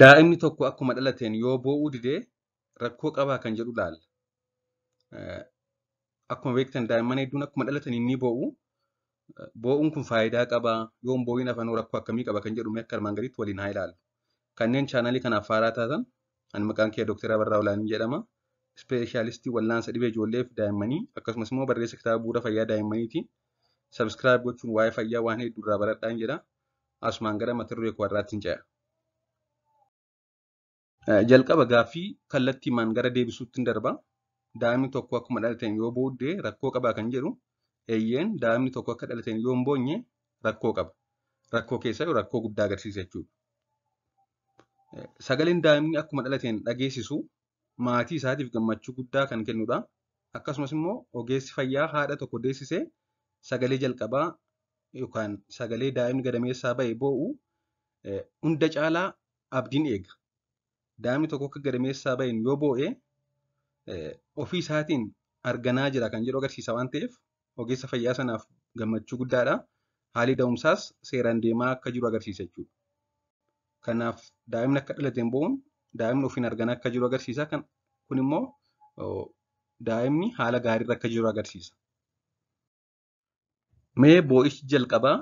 Daa'imni tokko akkuma dhalateen yoo boo'uu didee rakkoo qabaa kan jedhu ilaalla. Eh, akkuma beektan daa'imman hedduun akkuma dhalataniin inni boo'u. Eh, boo'uun kun faayidaa qabaa yoo hin boo'iin afaan rakkoo akkamii qaba kan jedhu akka armaan gadiitti waliin haa ilaallu. Kanneen chaanaalii kanaaf faaraa taatan ani maqaan kee Doktara Barraa Olaanii jedhama. Ispeeshaalistii wallaansa dhibee ijoolleef daa'immanii akkasumas immoo barreessa kitaaba bu'uura fayyaa daa'immaniitiin sabskiraayib gochuun waa'ee fayyaa waan hedduu irraa baradhaan jedha. Asumaan Eh, jalqaba gaaffii kallattiimaan gara deebisuutti darba. Daa'imni tokko akkuma dhalateen yoo booddee rakkoo qabaa kan jedhu eeyyeen daa'imni tokko akka dhalateen yoo hin rakkoo qaba. Rakkoo keessaa rakkoo guddaa agarsiisa jechuudha. Eh, sagaleen daa'imni akkuma dhalateen dhageessisu maatii isaatiif gammachuu guddaa kan kennudha. Akkasumas immoo ogeessi fayyaa haadha tokko deessisee sagalee jalqabaa yookaan sagalee daa'imni gadameessaa ba'e bo'uu eh, hunda caalaa abdiin eega. daa'imni tokko akka gadameessaa bahin yoo bo'ee e, ofii isaatiin arganaa jira kan jedhu agarsiisa waan ta'eef ogeessa fayyaa sanaaf gammachuu guddaadha. haalii da'umsaas seeraan deemaa akka jiru agarsiisa jechuudha. Kanaaf daa'imni akka dhalateen ba'uun daa'imni ofiin arganaa akka jiru agarsiisa. Kun immoo daa'imni haala gaariirra akka jiru agarsiisa. Mee boo'ichi jalqabaa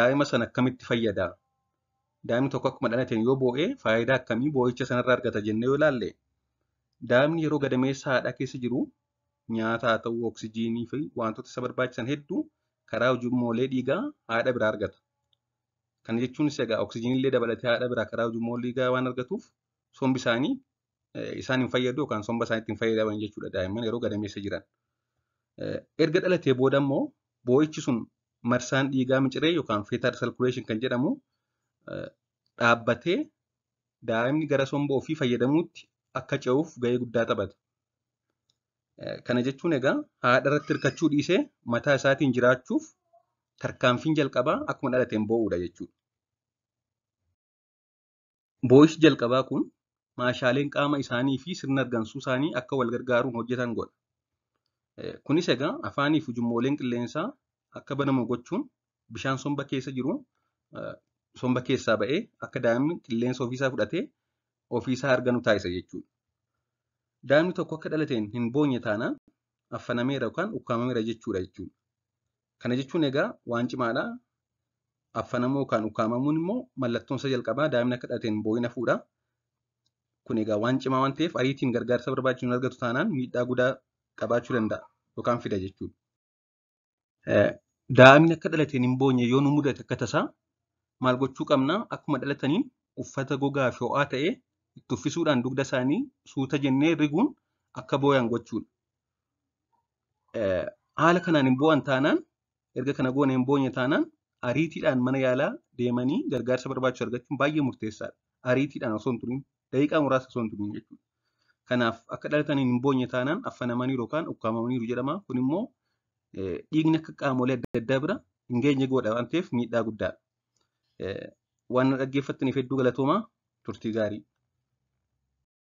daa'ima sana akkamitti fayyadaa? daa'imni tokko akkuma dhalateen yoo boo'ee faayidaa akkamii boo'icha sanarraa argata jennee yoo ilaalle daa'imni yeroo gadameessa haadha keessa jiru nyaata haa ta'u oksijiinii fi wantoota isa barbaachisan hedduu karaa ujummoolee dhiigaa haadha biraa argata. Kana jechuunis egaa oksijiinii illee dabalatee haadha biraa karaa ujummoolee dhiigaa waan argatuuf sombi isaanii eh, isaan hin yookaan somba isaanii ittiin fayyadaman jechuudha daa'imman yeroo gadameessa jiran. Eh, erga dhalatee booda immoo boo'ichi sun marsaan dhiigaa miciree yookaan feetaar salkuleeshin dhaabbatee daa'imni gara somba ofii fayyadamuutti akka ce'uuf gahee guddaa taphata. Kana jechuun egaa haadha irratti hirkachuu dhiisee mataa isaatiin jiraachuuf tarkaanfiin jalqabaa akkuma dhalateen boo'udha jechuudha. Boo'ichi jalqabaa kun maashaaleen qaama isaanii fi sirna argamsuu isaanii akka wal hojjetan godha. egaa afaanii fi ujummooleen qilleensaa akka banamu gochuun bishaan somba keessa jiru somba keessaa ba'ee akka daa'imni qilleensa ofiisaa fudhatee ofiisaa arganu taasisa jechuudha. Daa'imni tokko akka dhalateen hin boonye taanaan affanameera yookaan ukkaamameera jechuudha jechuudha. Kana jechuun egaa waan cimaadha. Affanamuu yookaan ukkaamamuun immoo mallattoon isa jalqabaa daa'imni akka dhalateen boo'ina fuudha. Kun egaa waan cimaa waan ta'eef ariitiin gargaarsa barbaachisu hin argatu taanaan miidhaa gudaa qabaachuu danda'a yookaan fida jechuudha. Daa'imni akka dhalateen hin boonye yoo nu mudate akka tasaa maal gochuu qabna akkuma dhalataniin uffata gogaa fi ho'aa ta'e itti uffisuudhaan dugda isaanii suuta jennee riguun akka booyaan gochuudha. Haala kanaan hin boo'an taanaan erga kana goone hin boonye taanaan ariitiidhaan mana yaalaa deemanii gargaarsa barbaachisu argachuun baay'ee murteessaadha. Ariitiidhaan osoo hin turin daqiiqaa muraasa osoo hin turin jechuudha. Kanaaf akka dhalataniin hin boonye taanaan yookaan ukkaamamaniiru jedhama. Kun immoo dhiigni akka qaamolee adda addaa bira hin geenye godha waan ta'eef miidhaa guddaadha. Eh, waan dhaggeeffattaniif hedduu galatoomaa turtii gaarii.